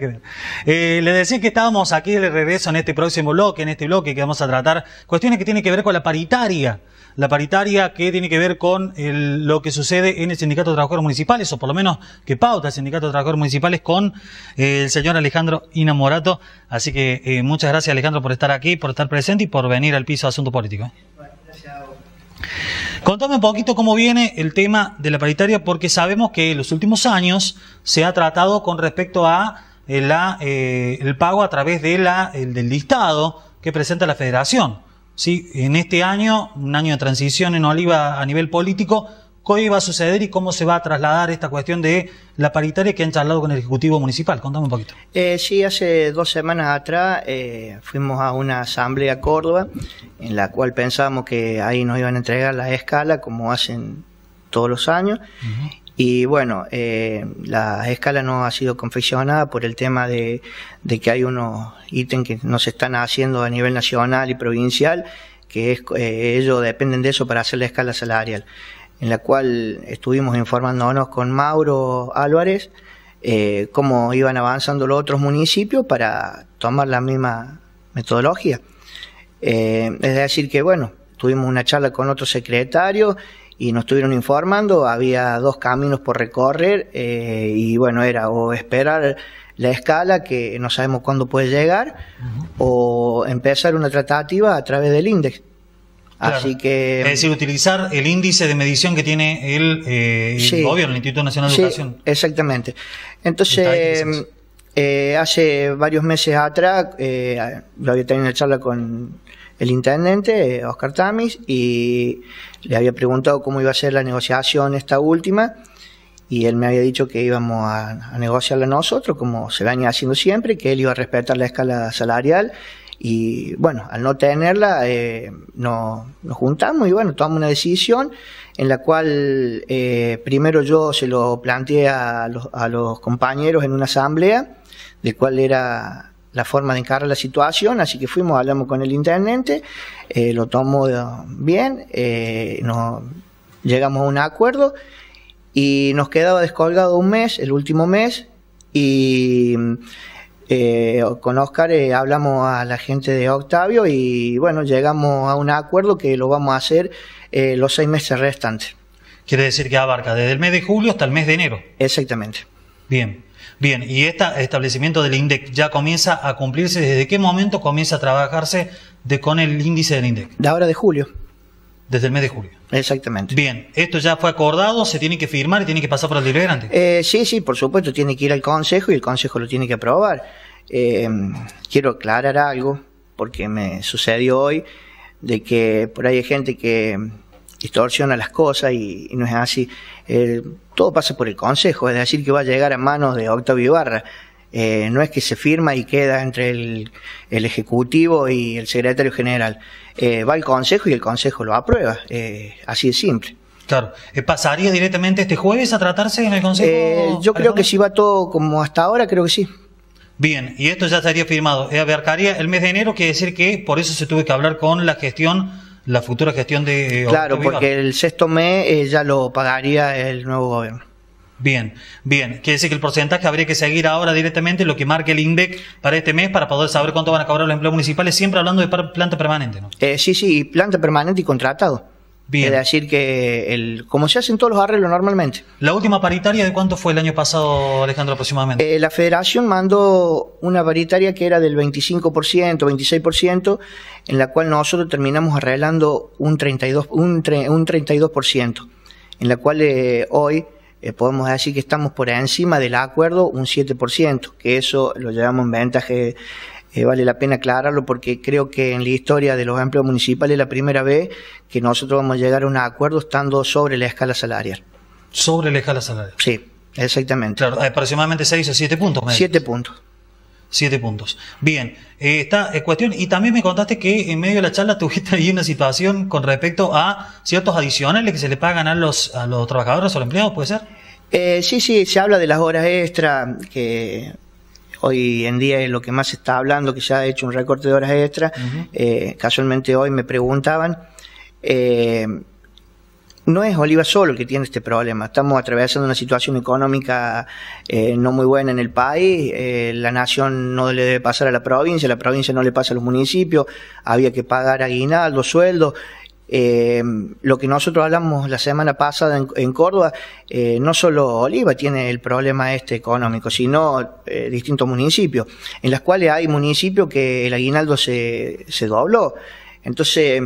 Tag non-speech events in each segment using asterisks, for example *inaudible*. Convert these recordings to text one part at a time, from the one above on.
que ver. Eh, decía que estábamos aquí de regreso en este próximo bloque, en este bloque que vamos a tratar cuestiones que tienen que ver con la paritaria. La paritaria que tiene que ver con lo que sucede en el Sindicato de Trabajadores Municipales, o por lo menos que pauta el Sindicato de Trabajadores Municipales con eh, el señor Alejandro Inamorato. Así que eh, muchas gracias Alejandro por estar aquí, por estar presente y por venir al piso de Asunto Político. Bueno, Contame un poquito cómo viene el tema de la paritaria, porque sabemos que en los últimos años se ha tratado con respecto a eh, el pago a través de la, del listado que presenta la federación. En este año, un año de transición en Oliva a nivel político, ¿qué iba a suceder y cómo se va a trasladar esta cuestión de la paritaria que han charlado con el Ejecutivo Municipal? Contame un poquito. Eh, sí, hace dos semanas atrás eh, fuimos a una asamblea a Córdoba en la cual pensábamos que ahí nos iban a entregar la escala como hacen todos los años. Y bueno, eh, la escala no ha sido confeccionada por el tema de, que hay unos ítems que no se están haciendo a nivel nacional y provincial, que es, eh, ellos dependen de eso para hacer la escala salarial, en la cual estuvimos informándonos con Mauro Álvarez eh, cómo iban avanzando los otros municipios para tomar la misma metodología. es decir, que bueno, tuvimos una charla con otro secretario y nos estuvieron informando, había dos caminos por recorrer eh, y bueno, era o esperar la escala que no sabemos cuándo puede llegar o empezar una tratativa a través del índice. Así que, es decir, utilizar el índice de medición que tiene el, eh, el gobierno, el Instituto Nacional de sí, Educación. Exactamente. Entonces, eh, hace varios meses atrás, eh, lo había tenido la charla con el intendente, Oscar Tamis, y le había preguntado cómo iba a ser la negociación esta última, y él me había dicho que íbamos a, negociarla nosotros, como se venía haciendo siempre, que él iba a respetar la escala salarial, y bueno, al no tenerla, eh, nos, juntamos y bueno, tomamos una decisión en la cual eh, primero yo se lo planteé a los, a los compañeros en una asamblea, de cuál era la forma de encarar la situación, así que fuimos, hablamos con el intendente, eh, lo tomó bien, eh, llegamos a un acuerdo y nos quedaba descolgado un mes, el último mes, y eh, con Oscar eh, hablamos a la gente de Octavio y bueno, llegamos a un acuerdo que lo vamos a hacer los seis meses restantes. Quiere decir que abarca desde el mes de julio hasta el mes de enero. Exactamente. Bien. Bien, y este establecimiento del INDEC ya comienza a cumplirse. ¿Desde qué momento comienza a trabajarse de, con el índice del INDEC? La hora de julio. Desde el mes de julio. Exactamente. Bien, esto ya fue acordado, se tiene que firmar y tiene que pasar por el deliberante. Eh, sí, sí, por supuesto, tiene que ir al Consejo y el Consejo lo tiene que aprobar. Eh, quiero aclarar algo, porque me sucedió hoy, de que por ahí hay gente que distorsiona las cosas y, no es así. Eh, todo pasa por el Consejo, es decir, que va a llegar a manos de Octavio Ibarra. Eh, no es que se firma y queda entre el, Ejecutivo y el Secretario General. Eh, va al Consejo y el Consejo lo aprueba, así de simple. Claro. ¿Pasaría directamente este jueves a tratarse en el Consejo? yo creo que sí va todo como hasta ahora, creo que sí. Bien, y esto ya estaría firmado. Abarcaría el mes de enero, quiere decir que por eso se tuvo que hablar con la gestión la futura gestión de... claro, porque el sexto mes eh, ya lo pagaría el nuevo gobierno. Bien, bien. Quiere decir que el porcentaje habría que seguir ahora directamente lo que marque el INDEC para este mes para poder saber cuánto van a cobrar los empleos municipales, siempre hablando de planta permanente, ¿no? Eh, sí, sí, planta permanente y contratado. Bien. Es decir, que el, como se hacen todos los arreglos normalmente. ¿La última paritaria de cuánto fue el año pasado, Alejandro, aproximadamente? Eh, la federación mandó una paritaria que era del 25%, 26%, en la cual nosotros terminamos arreglando un 32%, un, un 32% en la cual eh, hoy eh, podemos decir que estamos por encima del acuerdo un 7%, que eso lo llevamos en ventaja eh, vale la pena aclararlo porque creo que en la historia de los empleos municipales es la primera vez que nosotros vamos a llegar a un acuerdo estando sobre la escala salarial. ¿Sobre la escala salarial? Sí, exactamente. Claro, aproximadamente 6 o 7 puntos. 7 puntos. 7 puntos. Bien, eh, esta eh, cuestión, y también me contaste que en medio de la charla tuviste ahí una situación con respecto a ciertos adicionales que se le pagan a los, a los trabajadores o los empleados, ¿puede ser? sí, sí, se habla de las horas extra que hoy en día es lo que más se está hablando, que ya ha hecho un recorte de horas extras. Eh, casualmente hoy me preguntaban. Eh, no es Oliva solo el que tiene este problema. Estamos atravesando una situación económica eh, no muy buena en el país. la nación no le debe pasar a la provincia, la provincia no le pasa a los municipios. Había que pagar aguinaldo, sueldos. Eh, lo que nosotros hablamos la semana pasada en, Córdoba, eh, no solo Oliva tiene el problema este económico, sino eh, distintos municipios, en las cuales hay municipios que el aguinaldo se, dobló. Entonces,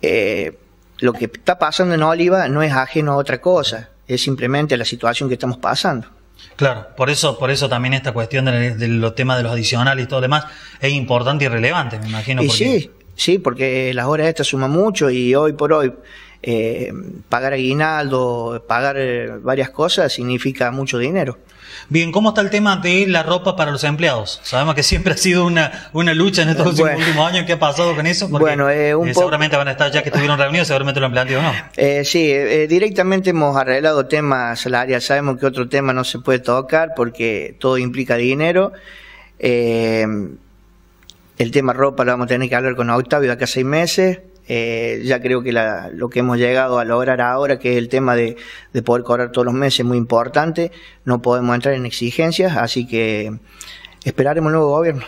eh, lo que está pasando en Oliva no es ajeno a otra cosa, es simplemente la situación que estamos pasando. Claro, por eso, por eso también esta cuestión de, los temas de los adicionales y todo lo demás es importante y relevante, me imagino. porque... sí, ¿sí? porque las horas estas suman mucho y hoy por hoy eh, pagar aguinaldo, pagar eh, varias cosas significa mucho dinero. Bien, ¿cómo está el tema de la ropa para los empleados? Sabemos que siempre *laughs* ha sido una, una lucha en estos últimos años. ¿Qué ha pasado con eso? bueno, eh, un seguramente van a estar ya que estuvieron reunidos, seguramente lo han planteado, ¿no? Eh, sí, directamente hemos arreglado temas salariales. Sabemos que otro tema no se puede tocar porque todo implica dinero. Eh, el tema ropa lo vamos a tener que hablar con Octavio de acá a seis meses. Eh, ya creo que lo que hemos llegado a lograr ahora, que es el tema de, poder cobrar todos los meses, es muy importante. No podemos entrar en exigencias, así que esperaremos el nuevo gobierno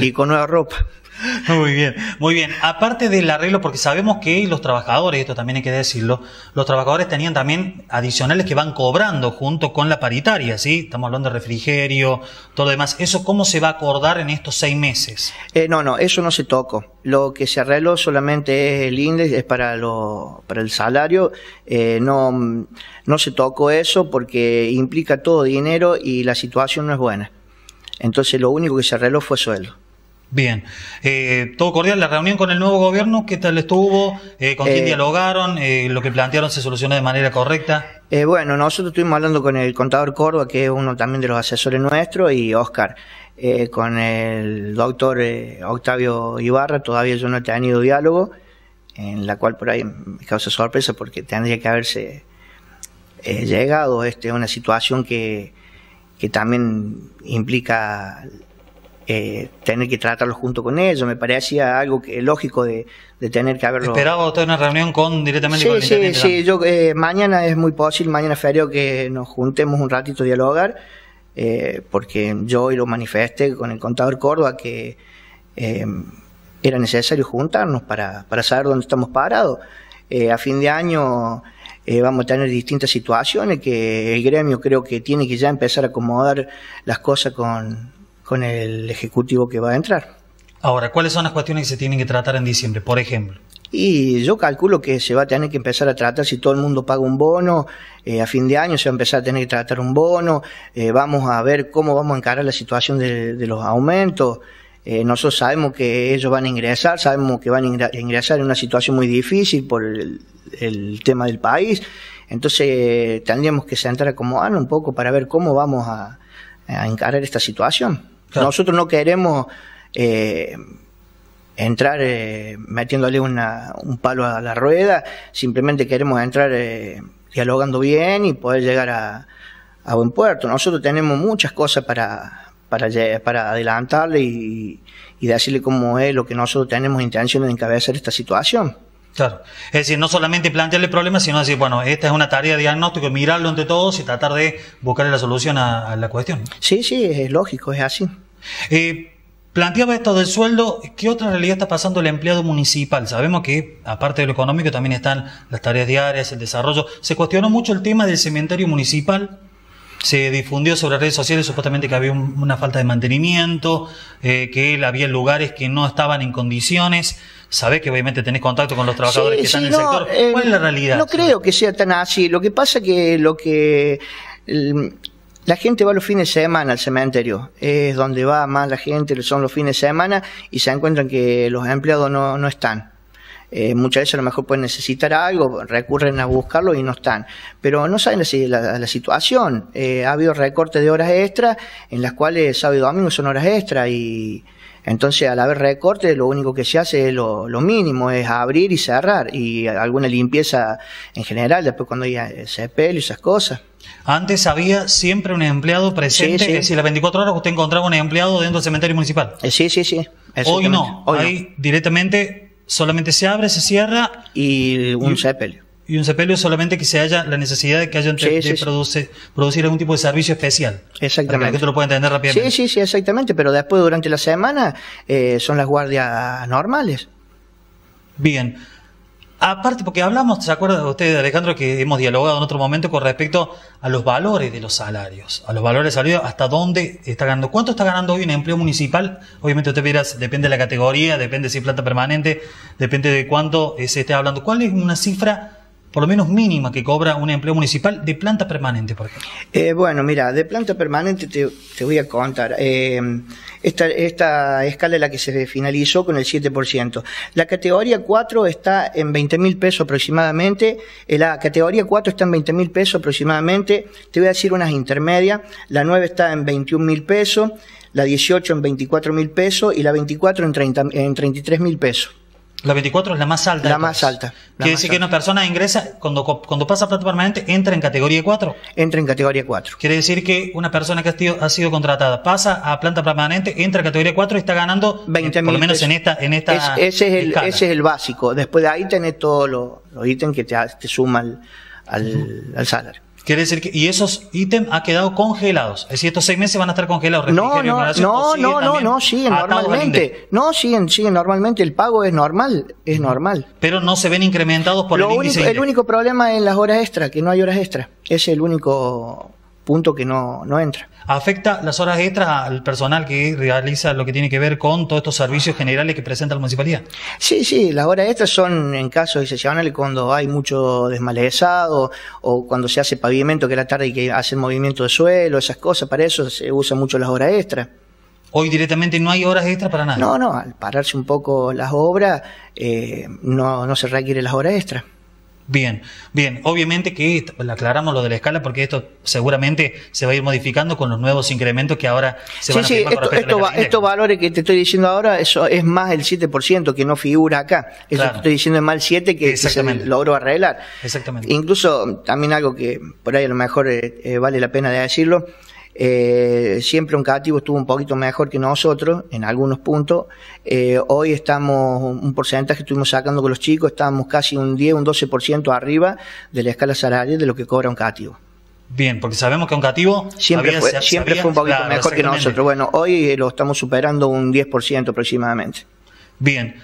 y con nueva ropa. *laughs* Muy bien, muy bien. Aparte del arreglo, porque sabemos que los trabajadores, esto también hay que decirlo, los trabajadores tenían también adicionales que van cobrando junto con la paritaria, ¿sí? Estamos hablando de refrigerio, todo lo demás. ¿Eso cómo se va a acordar en estos seis meses? Eh, no, no, eso no se tocó. Lo que se arregló solamente es el índice, es para, lo, para el salario. Eh, no, no se tocó eso porque implica todo dinero y la situación no es buena. Entonces lo único que se arregló fue sueldo. Bien, eh, todo cordial, la reunión con el nuevo gobierno, ¿qué tal estuvo? Eh, ¿Con quién eh, dialogaron? ¿Lo que plantearon se solucionó de manera correcta? bueno, nosotros estuvimos hablando con el contador Córdoba, que es uno también de los asesores nuestros, y Oscar, con el doctor Octavio Ibarra, todavía yo no he tenido diálogo, en la cual por ahí me causa sorpresa porque tendría que haberse llegado este, a una situación que, que también implica eh, tener que tratarlo junto con ellos. Me parecía algo lógico de, tener que haberlo. esperado usted una reunión con directamente con el Sí, sí, yo, eh, mañana es muy posible, mañana feriado, que nos juntemos un ratito a dialogar, eh, porque yo hoy lo manifesté con el contador Córdoba que era necesario juntarnos para, para saber dónde estamos parados. a fin de año. vamos a tener distintas situaciones que el gremio creo que tiene que ya empezar a acomodar las cosas con, con el ejecutivo que va a entrar. Ahora, ¿cuáles son las cuestiones que se tienen que tratar en diciembre, por ejemplo? Y yo calculo que se va a tener que empezar a tratar, si todo el mundo paga un bono, eh, a fin de año se va a empezar a tener que tratar un bono, eh, vamos a ver cómo vamos a encarar la situación de, los aumentos. Eh, nosotros sabemos que ellos van a ingresar, sabemos que van a ingresar en una situación muy difícil por el, tema del país, entonces tendríamos que sentar a acomodar un poco para ver cómo vamos a encarar esta situación. Nosotros no queremos eh, entrar eh, metiéndole un palo a la rueda, simplemente queremos entrar eh, dialogando bien y poder llegar a, buen puerto. Nosotros tenemos muchas cosas para, para, para adelantarle y, y decirle cómo es lo que nosotros tenemos intención de encabezar esta situación. Claro. Es decir, no solamente plantearle problemas, sino decir, bueno, esta es una tarea de diagnóstico, mirarlo entre todos y tratar de buscarle la solución a, la cuestión. Sí, sí, es lógico, es así. Eh, planteaba esto del sueldo, ¿qué otra realidad está pasando el empleado municipal? Sabemos que, aparte de lo económico, también están las tareas diarias, el desarrollo. Se cuestionó mucho el tema del cementerio municipal, se difundió sobre redes sociales supuestamente que había una falta de mantenimiento, eh, que había lugares que no estaban en condiciones sabés que obviamente tenés contacto con los trabajadores que están en el sector. Eh, ¿Cuál es la realidad? No creo que sea tan así. Lo que pasa que lo que la gente va los fines de semana al cementerio, es donde va más la gente, son los fines de semana y se encuentran que los empleados no, no están. Eh, muchas veces a lo mejor pueden necesitar algo, recurren a buscarlo y no están. Pero no saben la, la, situación. Eh, ha habido recortes de horas extras en las cuales sábado y domingo son horas extras y, entonces, al haber recorte, lo único que se hace es lo, mínimo, es abrir y cerrar, y alguna limpieza en general, después cuando hay eh, sepelio y esas cosas. Antes había siempre un empleado presente, sí, sí. las 24 horas usted encontraba un empleado dentro del cementerio municipal. Eh, sí, sí, sí. Hoy no, hoy Ahí directamente solamente se abre, se cierra. Y un sepelio y un sepelio solamente que se haya la necesidad de que haya un produce, producir algún tipo de servicio especial. Exactamente. Para que tú lo puedas entender rápidamente. Sí, sí, sí, exactamente. Pero después, durante la semana, eh, son las guardias normales. Bien. Aparte, porque hablamos, ¿se acuerda ustedes, Alejandro, que hemos dialogado en otro momento con respecto a los valores de los salarios? A los valores de hasta dónde está ganando. ¿Cuánto está ganando hoy un empleo municipal? Obviamente, usted verá, depende de la categoría, depende si es planta permanente, depende de cuánto se esté hablando. ¿Cuál es una cifra por lo menos mínima que cobra un empleo municipal de planta permanente, por ejemplo? Eh, bueno, mira, de planta permanente te, voy a contar. Eh, esta, escala es la que se finalizó con el 7%. La categoría 4 está en 20 mil pesos aproximadamente. Eh, la categoría 4 está en 20 mil pesos aproximadamente. Te voy a decir unas intermedias. La 9 está en 21 mil pesos, la 18 en 24 mil pesos y la 24 en, 30, en 33 mil pesos. La 24 es la más alta. La más alta. Quiere decir que una persona ingresa, cuando, cuando pasa a planta permanente, entra en categoría 4. Entra en categoría 4. Quiere decir que una persona que ha sido, ha sido contratada pasa a planta permanente, entra en categoría 4 y está ganando 20 eh, por lo menos en esta. En esta ese, es el, ese es el básico. Después de ahí tenés todos los, ítems que te, te suman al, al salario. Quiere decir que. Y esos ítems han quedado congelados. Es decir, estos seis meses van a estar congelados. No, no, no, no, no, no, siguen normalmente. No, siguen, siguen normalmente. El pago es normal, es normal. Pero no se ven incrementados por el índice. Único, el único problema en las horas extra, que no hay horas extra. Es el único punto que no, no entra. ¿Afecta las horas extras al personal que realiza lo que tiene que ver con todos estos servicios generales que presenta la municipalidad? Sí, sí, las horas extras son en casos excepcionales cuando hay mucho desmalezado o cuando se hace pavimento que la tarde y que hacen movimiento de suelo, esas cosas, para eso se usan mucho las horas extras. Hoy directamente no hay horas extras para nada. No, no, al pararse un poco las obras, eh, no, no se requiere las horas extras. Bien, bien. Obviamente que aclaramos lo de la escala porque esto seguramente se va a ir modificando con los nuevos incrementos que ahora se van sí, a sí, Estos valores que te estoy diciendo ahora eso es más el 7% que no figura acá. Eso te estoy diciendo es más el 7 que, se logró arreglar. Exactamente. Incluso también algo que por ahí a lo mejor eh, eh, vale la pena de decirlo eh, siempre un cativo estuvo un poquito mejor que nosotros en algunos puntos. Eh, hoy estamos, un porcentaje estuvimos sacando con los chicos, estamos casi un 10, un 12% arriba de la escala salarial de lo que cobra un cativo. Bien, porque sabemos que un cativo siempre fue, siempre fue un poquito mejor que nosotros. Bueno, hoy eh, lo estamos superando un 10% aproximadamente. Bien,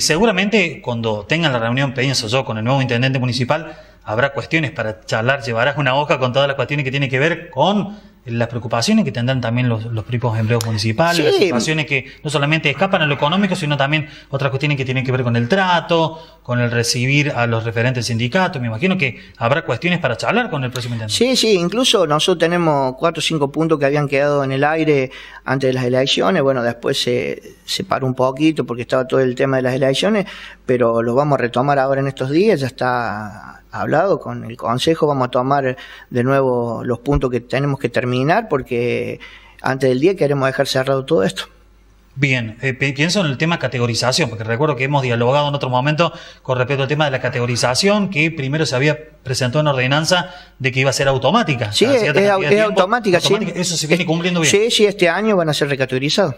seguramente cuando tengan la reunión, pienso yo, con el nuevo intendente municipal, habrá cuestiones para charlar, llevarás una hoja con todas las cuestiones que tienen que ver con las preocupaciones que tendrán también los, los empleos municipales, situaciones que no solamente escapan a lo económico, sino también otras cuestiones que tienen que ver con el trato, con el recibir a los referentes sindicatos. Me imagino que habrá cuestiones para charlar con el próximo intendente. Sí, sí, incluso nosotros tenemos cuatro o cinco puntos que habían quedado en el aire antes de las elecciones. Bueno, después se, se paró un poquito porque estaba todo el tema de las elecciones, pero lo vamos a retomar ahora en estos días, ya está hablado con el Consejo, vamos a tomar de nuevo los puntos que tenemos que terminar porque antes del día queremos dejar cerrado todo esto. Bien, eh, pienso en el tema categorización, porque recuerdo que hemos dialogado en otro momento con respecto al tema de la categorización, que primero se había presentado una ordenanza de que iba a ser automática. Sí, es, automática, automática. Sí. Eso se viene cumpliendo bien. Sí, sí, este año van a ser recategorizados.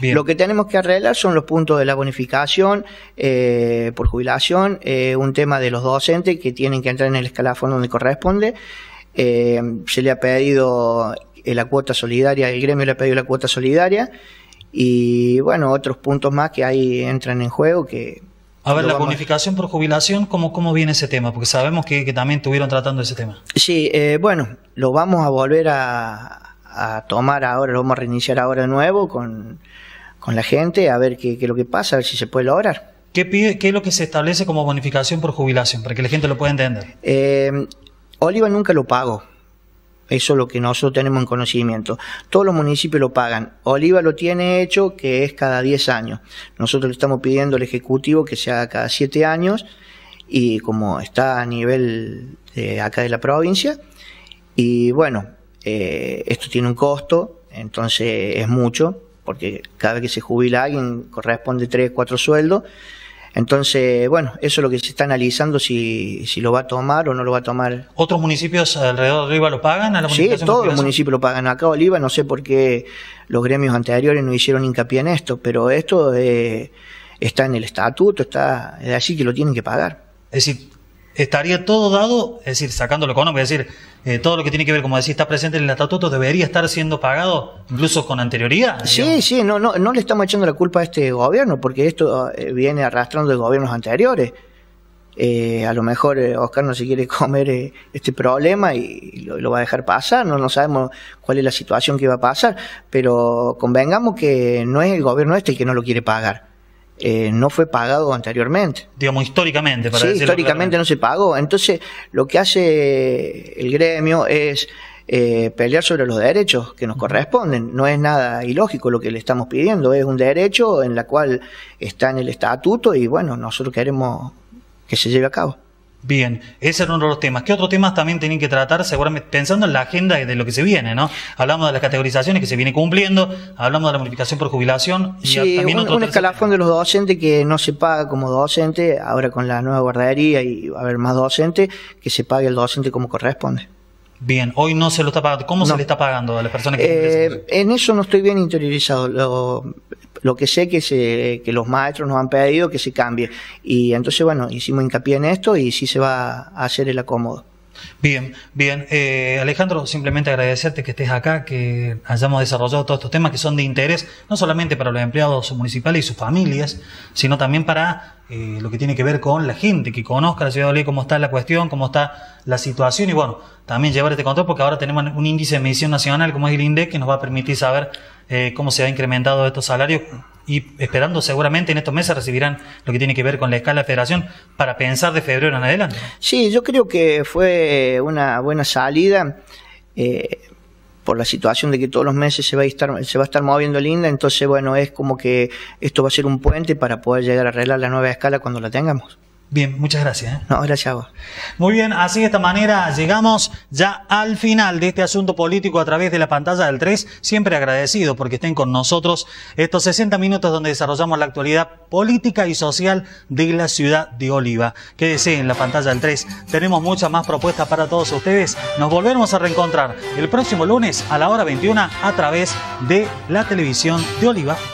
Lo que tenemos que arreglar son los puntos de la bonificación eh, por jubilación, eh, un tema de los docentes que tienen que entrar en el escalafón donde corresponde. Eh, se le ha pedido la cuota solidaria, el gremio le ha pedido la cuota solidaria y bueno, otros puntos más que ahí entran en juego que... A ver, la bonificación por jubilación, ¿cómo, ¿cómo viene ese tema? Porque sabemos que, también estuvieron tratando ese tema. Sí, bueno, lo vamos a volver a, a tomar ahora, lo vamos a reiniciar ahora de nuevo con con la gente, a ver qué, es lo que pasa, a ver si se puede lograr. ¿Qué, pide, ¿Qué es lo que se establece como bonificación por jubilación? Para que la gente lo pueda entender. Eh, Oliva nunca lo pagó. Eso es lo que nosotros tenemos en conocimiento. Todos los municipios lo pagan. Oliva lo tiene hecho, que es cada 10 años. Nosotros le estamos pidiendo al Ejecutivo que se haga cada 7 años y como está a nivel de acá de la provincia. Y bueno, eh, esto tiene un costo, entonces es mucho porque cada vez que se jubila alguien corresponde tres, cuatro sueldos. Entonces, bueno, eso es lo que se está analizando si, lo va a tomar o no lo va a tomar. ¿Otros municipios alrededor de Oliva lo pagan? A la sí, todos los municipios lo pagan. Acá Oliva, no sé por qué los gremios anteriores no hicieron hincapié en esto, pero esto eh, está en el estatuto, está es así que lo tienen que pagar. Es decir, estaría todo dado, es decir, sacando lo económico, es decir, eh, todo lo que tiene que ver, como decía, está presente en el estatuto, debería estar siendo pagado incluso con anterioridad. Sí, sí, no, no, no le estamos echando la culpa a este gobierno, porque esto eh, viene arrastrando de gobiernos anteriores. Eh, a lo mejor Oscar no se quiere *laughs* comer este problema y lo, va a dejar pasar, no, no sabemos cuál es la situación que va a pasar, pero convengamos que no es el gobierno este el que no lo quiere pagar. Eh, no fue pagado anteriormente. Digamos, históricamente, para Sí, históricamente no se pagó. Entonces, lo que hace el gremio es eh, pelear sobre los derechos que nos corresponden. No es nada ilógico lo que le estamos pidiendo, es un derecho en la cual está en el estatuto y bueno, nosotros queremos que se lleve a cabo. Bien, ese era uno de los temas. ¿Qué otros temas también tienen que tratar? Seguramente pensando en la agenda de lo que se viene, ¿no? Hablamos de las categorizaciones que se viene cumpliendo, hablamos de la modificación por jubilación. Y sí, también un, un escalafón de los docentes que no se paga como docente, ahora con la nueva guardería y va a haber más docentes, que se pague el docente como corresponde. Bien, hoy no se lo está pagando. ¿Cómo se le está pagando a las personas que eh, En eso no estoy bien interiorizado. Lo, lo que sé que, se, que los maestros nos han pedido que se cambie. Y entonces, bueno, hicimos hincapié en esto y sí se va a hacer el acomodo. Bien, bien. Eh, Alejandro, simplemente agradecerte que estés acá, que hayamos desarrollado todos estos temas que son de interés, no solamente para los empleados municipales y sus familias, sino también para eh, lo que tiene que ver con la gente, que conozca la ciudad de cómo está la cuestión, cómo está la situación y bueno, también llevar este control porque ahora tenemos un índice de medición nacional como es el INDEC que nos va a permitir saber eh, cómo se ha incrementado estos salarios y esperando seguramente en estos meses recibirán lo que tiene que ver con la escala de federación para pensar de febrero en adelante. Sí, yo creo que fue eh, una buena salida. Eh, por la situación de que todos los meses se va a estar, se va a estar moviendo linda, entonces bueno, es como que esto va a ser un puente para poder llegar a arreglar la nueva escala cuando la tengamos. Bien, muchas gracias. ¿eh? No, gracias a Muy bien, así de esta manera llegamos ya al final de este asunto político a través de la pantalla del 3. Siempre agradecido porque estén con nosotros estos 60 minutos donde desarrollamos la actualidad política y social de la ciudad de Oliva. Quédese en la pantalla del 3. Tenemos muchas más propuestas para todos ustedes. Nos volveremos a reencontrar el próximo lunes a la hora 21 a través de la televisión de Oliva.